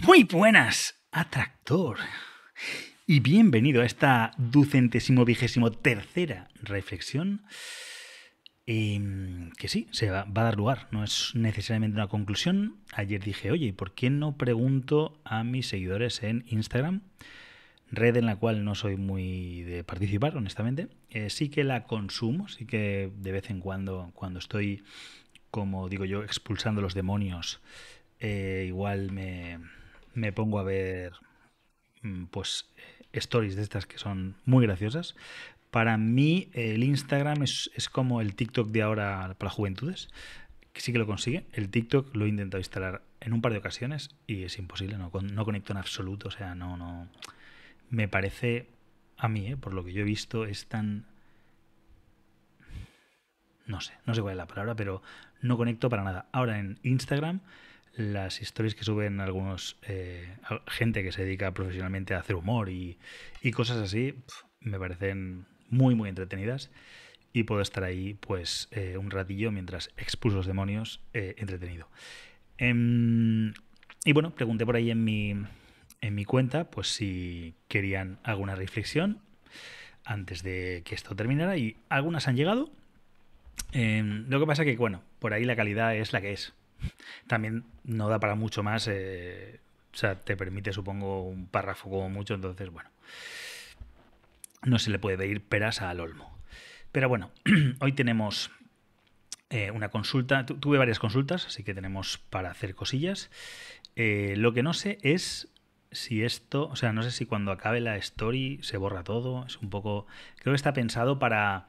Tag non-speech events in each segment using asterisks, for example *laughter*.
Muy buenas, atractor. Y bienvenido a esta ducentésimo vigésimo tercera reflexión. Em, que sí, se va, a dar lugar, no es necesariamente una conclusión. Ayer dije, oye, ¿y ¿por qué no pregunto a mis seguidores en Instagram? Red en la cual no soy muy de participar, honestamente. Eh, sí que la consumo, sí que de vez en cuando, cuando estoy, como digo yo, expulsando los demonios, eh, igual me, me pongo a ver mm, pues eh, stories de estas que son muy graciosas. Para mí el Instagram es, como el TikTok de ahora para juventudes, que sí que lo consigue. El TikTok lo he intentado instalar en un par de ocasiones y es imposible, no, conecto en absoluto, o sea, no, no. Me parece, a mí, eh, por lo que yo he visto, es tan... No sé, no sé cuál es la palabra, pero no conecto para nada. Ahora en Instagram las historias que suben algunos eh, gente que se dedica profesionalmente a hacer humor y, cosas así me parecen muy muy entretenidas y puedo estar ahí pues eh, un ratillo mientras expulso los demonios eh, entretenido em, y bueno pregunté por ahí en mi en mi cuenta pues si querían alguna reflexión antes de que esto terminara y algunas han llegado em, lo que pasa que bueno por ahí la calidad es la que es también no da para mucho más. Eh, o sea, te permite, supongo, un párrafo como mucho. Entonces, bueno, no se le puede pedir peras al olmo. Pero bueno, *clears throat* hoy tenemos eh, una consulta. Tuve varias consultas, así que tenemos para hacer cosillas. Eh, lo que no sé es si esto, o sea, no sé si cuando acabe la story se borra todo. Es un poco. Creo que está pensado para,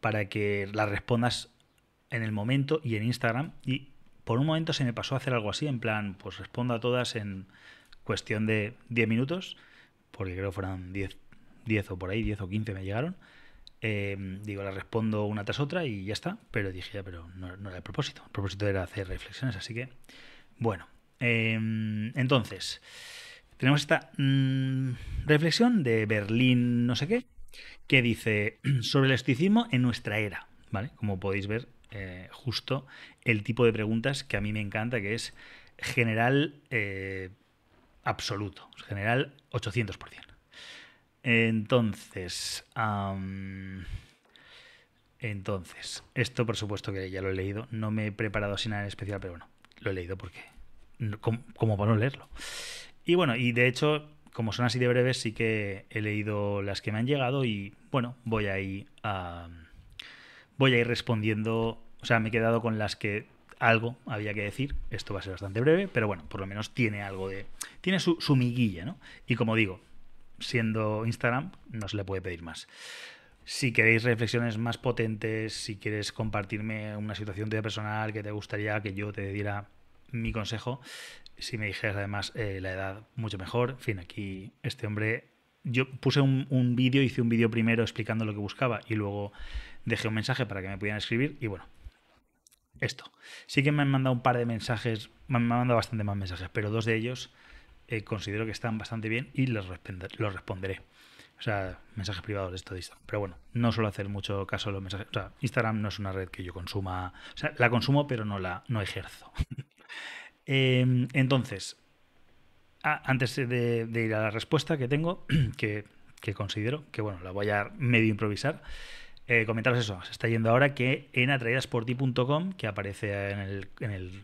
para que la respondas en el momento y en Instagram. Y por un momento se me pasó a hacer algo así, en plan, pues respondo a todas en cuestión de 10 minutos, porque creo fueron 10, 10 o por ahí, 10 o 15 me llegaron. Em, digo, las respondo una tras otra y ya está, pero dije ya, pero no, era el propósito. El propósito era hacer reflexiones, así que, bueno. Em, entonces, tenemos esta mm, reflexión de Berlín, no sé qué, que dice sobre el estoicismo en nuestra era, ¿vale? Como podéis ver, eh, justo el tipo de preguntas que a mí me encanta, que es general eh, absoluto, general 800%. Entonces, entonces, esto por supuesto que ya lo he leído, no me he preparado así nada en especial, pero bueno, lo he leído porque, como, para no leerlo. Y bueno, y de hecho, como son así de breves, sí que he leído las que me han llegado y bueno, voy a ir, voy a ir respondiendo o sea, me he quedado con las que algo había que decir. Esto va a ser bastante breve, pero bueno, por lo menos tiene algo de. Tiene su, miguilla, ¿no? Y como digo, siendo Instagram, no se le puede pedir más. Si queréis reflexiones más potentes, si quieres compartirme una situación tuya personal que te gustaría que yo te diera mi consejo, si me dijeras además eh, la edad, mucho mejor. En fin, aquí este hombre. Yo puse un, un vídeo, hice un vídeo primero explicando lo que buscaba y luego dejé un mensaje para que me pudieran escribir y bueno, esto. Sí que me han mandado un par de mensajes, me han mandado bastante más mensajes, pero dos de ellos eh, considero que están bastante bien y los, responderé. O sea, mensajes privados de esto de Instagram. Pero bueno, no suelo hacer mucho caso a los mensajes. O sea, Instagram no es una red que yo consuma. O sea, la consumo, pero no la no ejerzo. *laughs* Em, entonces, antes de, ir a la respuesta que tengo, *clears throat* que, que considero, que bueno, la voy a medio improvisar. Eh, comentaros eso, se está yendo ahora que en atraidasporti.com, que aparece en el, en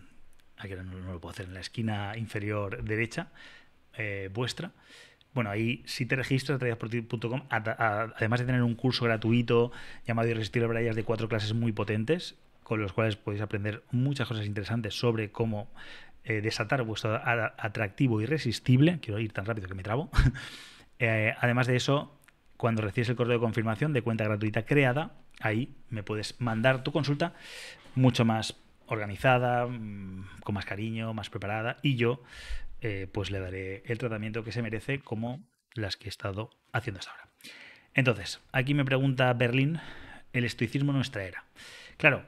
aquí ah, no, lo puedo hacer, en la esquina inferior derecha eh, vuestra, bueno, ahí si te registras atraidasporti.com, además de tener un curso gratuito llamado Irresistible Brayas de cuatro clases muy potentes, con los cuales podéis aprender muchas cosas interesantes sobre cómo eh, desatar vuestro atractivo irresistible, quiero ir tan rápido que me trabo, *laughs* además de eso, cuando recibes el correo de confirmación de cuenta gratuita creada, ahí me puedes mandar tu consulta mucho más organizada, mm, con más cariño, más preparada y yo eh, pues le daré el tratamiento que se merece como las que he estado haciendo hasta ahora. Entonces, aquí me pregunta Berlín, el estoicismo nuestra era. Claro,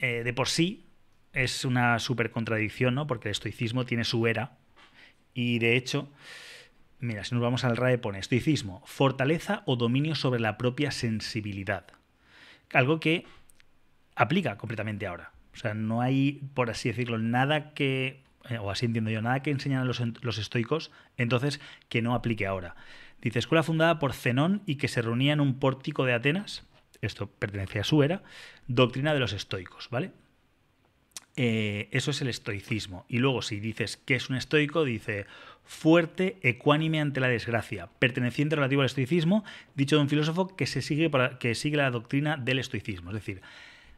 eh, de por sí es una súper contradicción, ¿no? Porque el estoicismo tiene su era y de hecho Mira, si nos vamos al RAE pone estoicismo, fortaleza o dominio sobre la propia sensibilidad. Algo que aplica completamente ahora. O sea, no hay, por así decirlo, nada que, eh, o así entiendo yo, nada que enseñan los, los estoicos, entonces que no aplique ahora. Dice, escuela fundada por Zenón y que se reunía en un pórtico de Atenas, esto pertenecía a su era, doctrina de los estoicos, ¿vale? Eh, eso es el estoicismo. Y luego si dices que es un estoico, dice fuerte, ecuánime ante la desgracia, perteneciente relativo al estoicismo, dicho de un filósofo que, se sigue, que sigue la doctrina del estoicismo. Es decir,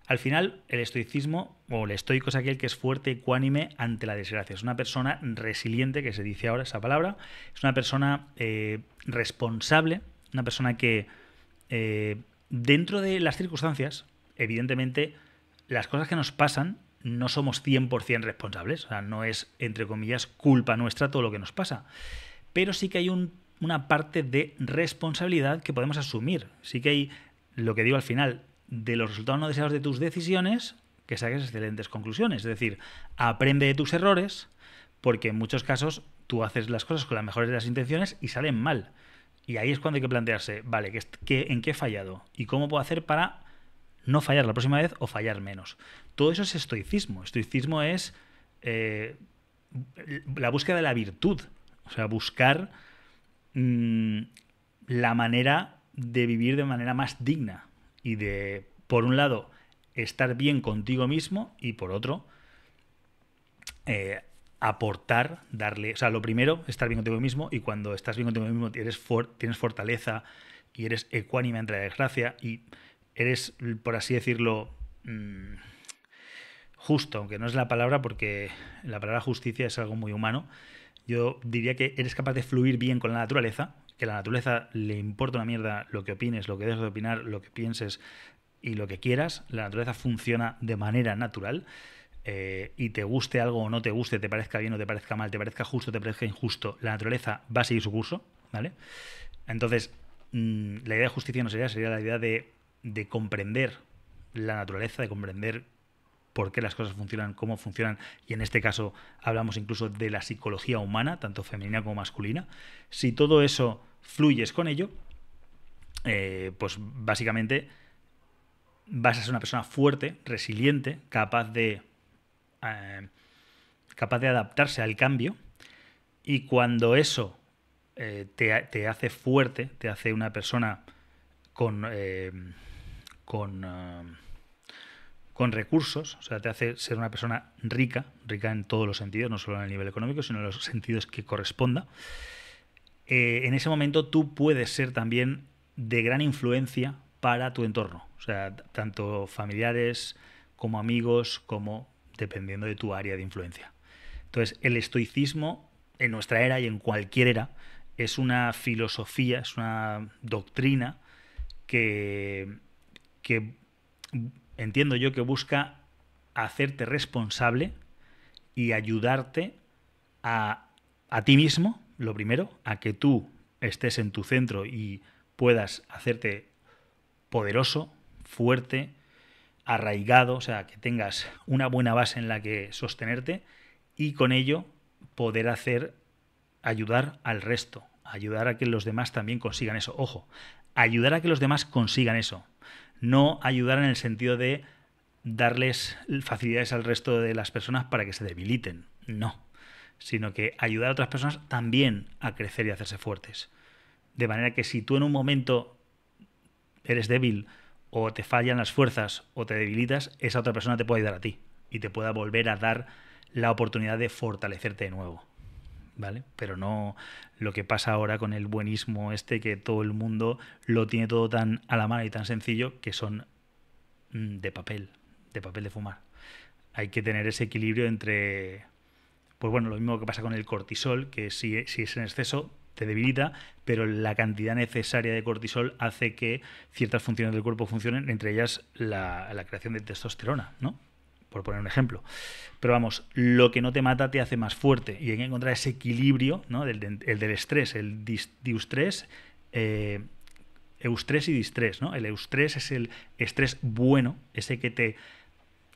al final, el estoicismo o el estoico es aquel que es fuerte, ecuánime ante la desgracia. Es una persona resiliente, que se dice ahora esa palabra. Es una persona eh, responsable, una persona que, eh, dentro de las circunstancias, evidentemente, las cosas que nos pasan no somos 100% responsables, o sea, no es, entre comillas, culpa nuestra todo lo que nos pasa, pero sí que hay una parte de responsabilidad que podemos asumir, sí que hay lo que digo al final, de los resultados no deseados de tus decisiones, que saques excelentes conclusiones, es decir, aprende de tus errores, porque en muchos casos tú haces las cosas con las mejores de las intenciones y salen mal. Y ahí es cuando hay que plantearse, vale, ¿en qué he fallado? ¿Y cómo puedo hacer para no fallar la próxima vez o fallar menos. Todo eso es estoicismo. Estoicismo es eh, la búsqueda de la virtud, o sea, buscar mm, la manera de vivir de manera más digna y de, por un lado, estar bien contigo mismo y por otro, eh, aportar, darle, o sea, lo primero, estar bien contigo mismo y cuando estás bien contigo mismo tienes fortaleza y eres ecuánime entre la desgracia y eres, por así decirlo, mm, justo, aunque no es la palabra, porque la palabra justicia es algo muy humano. Yo diría que eres capaz de fluir bien con la naturaleza, que a la naturaleza le importa una mierda lo que opines, lo que dejas de opinar, lo que pienses y lo que quieras. La naturaleza funciona de manera natural. Eh, y te guste algo o no te guste, te parezca bien o te parezca mal, te parezca justo o te parezca injusto, la naturaleza va a seguir su curso, ¿vale? Entonces, mm, la idea de justicia no sería, sería la idea de de comprender la naturaleza, de comprender por qué las cosas funcionan, cómo funcionan, y en este caso hablamos incluso de la psicología humana, tanto femenina como masculina, si todo eso fluyes con ello, eh, pues básicamente vas a ser una persona fuerte, resiliente, capaz de, eh, capaz de adaptarse al cambio, y cuando eso eh, te, hace fuerte, te hace una persona con con, con recursos, o sea, te hace ser una persona rica, rica en todos los sentidos, no solo en el nivel económico, sino en los sentidos que corresponda. Eh, en ese momento tú puedes ser también de gran influencia para tu entorno, o sea, tanto familiares como amigos, como dependiendo de tu área de influencia. Entonces, el estoicismo en nuestra era y en cualquier era es una filosofía, es una doctrina que que entiendo yo que busca hacerte responsable y ayudarte a, ti mismo, lo primero, a que tú estés en tu centro y puedas hacerte poderoso, fuerte, arraigado, o sea, que tengas una buena base en la que sostenerte y con ello poder hacer ayudar al resto, ayudar a que los demás también consigan eso. Ojo, ayudar a que los demás consigan eso no ayudar en el sentido de darles facilidades al resto de las personas para que se debiliten, no, sino que ayudar a otras personas también a crecer y hacerse fuertes. De manera que si tú en un momento eres débil o te fallan las fuerzas o te debilitas, esa otra persona te puede ayudar a ti y te pueda volver a dar la oportunidad de fortalecerte de nuevo. ¿vale? Pero no lo que pasa ahora con el buenismo este que todo el mundo lo tiene todo tan a la mano y tan sencillo que son mm, de papel, de papel de fumar. Hay que tener ese equilibrio entre, pues bueno, lo mismo que pasa con el cortisol, que si, si es en exceso te debilita, pero la cantidad necesaria de cortisol hace que ciertas funciones del cuerpo funcionen, entre ellas la, la creación de testosterona, ¿no? por poner un ejemplo. Pero vamos, lo que no te mata te hace más fuerte y hay que encontrar ese equilibrio, ¿no? El, del estrés, el diustrés, eh, eustrés y distrés, ¿no? El eustrés es el estrés bueno, ese que te,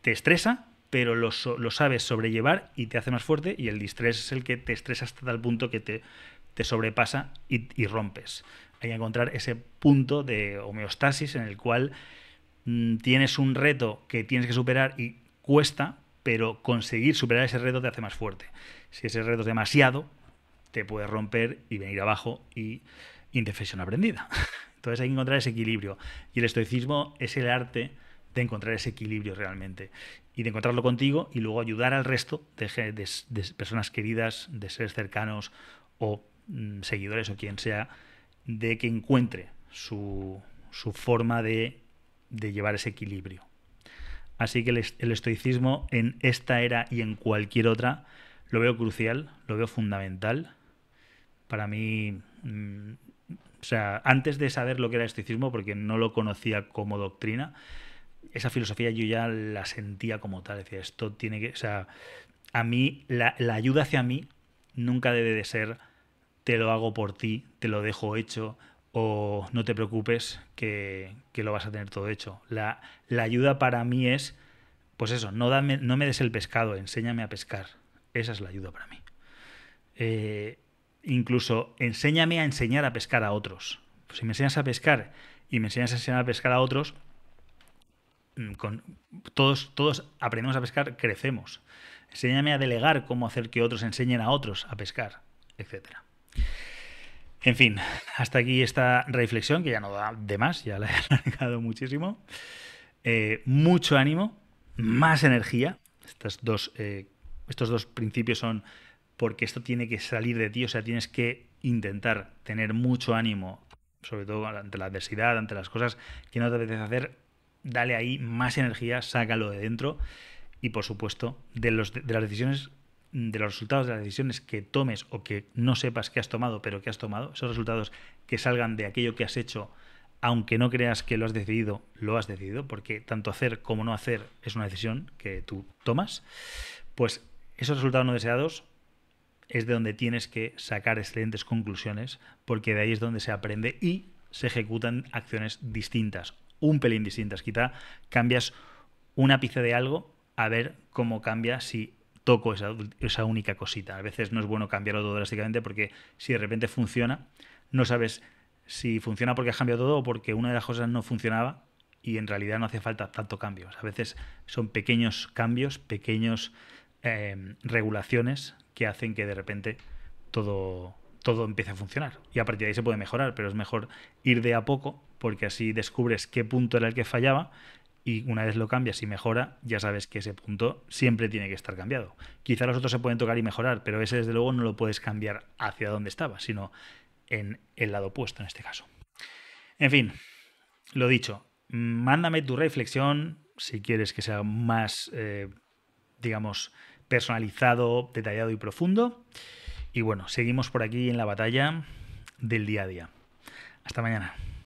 te estresa, pero lo, sabes sobrellevar y te hace más fuerte, y el distrés es el que te estresa hasta tal punto que te, te sobrepasa y, rompes. Hay que encontrar ese punto de homeostasis en el cual mm, tienes un reto que tienes que superar y cuesta, pero conseguir superar ese reto te hace más fuerte. Si ese reto es demasiado, te puedes romper y venir abajo y indefensión aprendida. *laughs* Entonces hay que encontrar ese equilibrio. Y el estoicismo es el arte de encontrar ese equilibrio realmente y de encontrarlo contigo y luego ayudar al resto de, personas queridas, de seres cercanos o mm, seguidores o quien sea, de que encuentre su, forma de llevar ese equilibrio. Así que el, estoicismo en esta era y en cualquier otra lo veo crucial, lo veo fundamental. Para mí, mm, o sea, antes de saber lo que era estoicismo, porque no lo conocía como doctrina, esa filosofía yo ya la sentía como tal. Decía, esto tiene que. O sea, a mí, la ayuda hacia mí nunca debe de ser te lo hago por ti, te lo dejo hecho, o no te preocupes que, lo vas a tener todo hecho. La, la, ayuda para mí es, pues eso, no, dame, no me des el pescado, enséñame a pescar. Esa es la ayuda para mí. Eh, incluso enséñame a enseñar a pescar a otros. si me enseñas a pescar y me enseñas a enseñar a pescar a otros, mm, con, todos, todos aprendemos a pescar, crecemos. Enséñame a delegar cómo hacer que otros enseñen a otros a pescar, etcétera. En fin, *laughs* hasta aquí esta reflexión, que ya no da de más, ya la he *laughs* alargado muchísimo. Eh, mucho ánimo, más energía. Estos dos, eh, estos dos principios son porque esto tiene que salir de ti, o sea, tienes que intentar tener mucho ánimo, sobre todo ante la adversidad, ante las cosas que no te apetece hacer, dale ahí más energía, sácalo de dentro y por supuesto de, los, de las decisiones de los resultados de las decisiones que tomes o que no sepas que has tomado, pero que has tomado, esos resultados que salgan de aquello que has hecho, aunque no creas que lo has decidido, lo has decidido, porque tanto hacer como no hacer es una decisión que tú tomas, pues esos resultados no deseados es de donde tienes que sacar excelentes conclusiones, porque de ahí es donde se aprende y se ejecutan acciones distintas, un pelín distintas. Quizá cambias una ápice de algo a ver cómo cambia si toco esa, esa única cosita. A veces no es bueno cambiarlo todo drásticamente porque si de repente funciona, no sabes si funciona porque has cambiado todo o porque una de las cosas no funcionaba y en realidad no hace falta tanto cambios. A veces son pequeños cambios, pequeñas em, regulaciones que hacen que de repente todo, todo empiece a funcionar. Y a partir de ahí se puede mejorar, pero es mejor ir de a poco porque así descubres qué punto era el que fallaba y una vez lo cambias y mejora, ya sabes que ese punto siempre tiene que estar cambiado. Quizá los otros se pueden tocar y mejorar, pero ese desde luego no lo puedes cambiar hacia donde estaba, sino en el lado opuesto en este caso. En fin, lo dicho, mándame tu reflexión si quieres que sea más, eh, digamos, personalizado, detallado y profundo. Y bueno, seguimos por aquí en la batalla del día a día. Hasta mañana.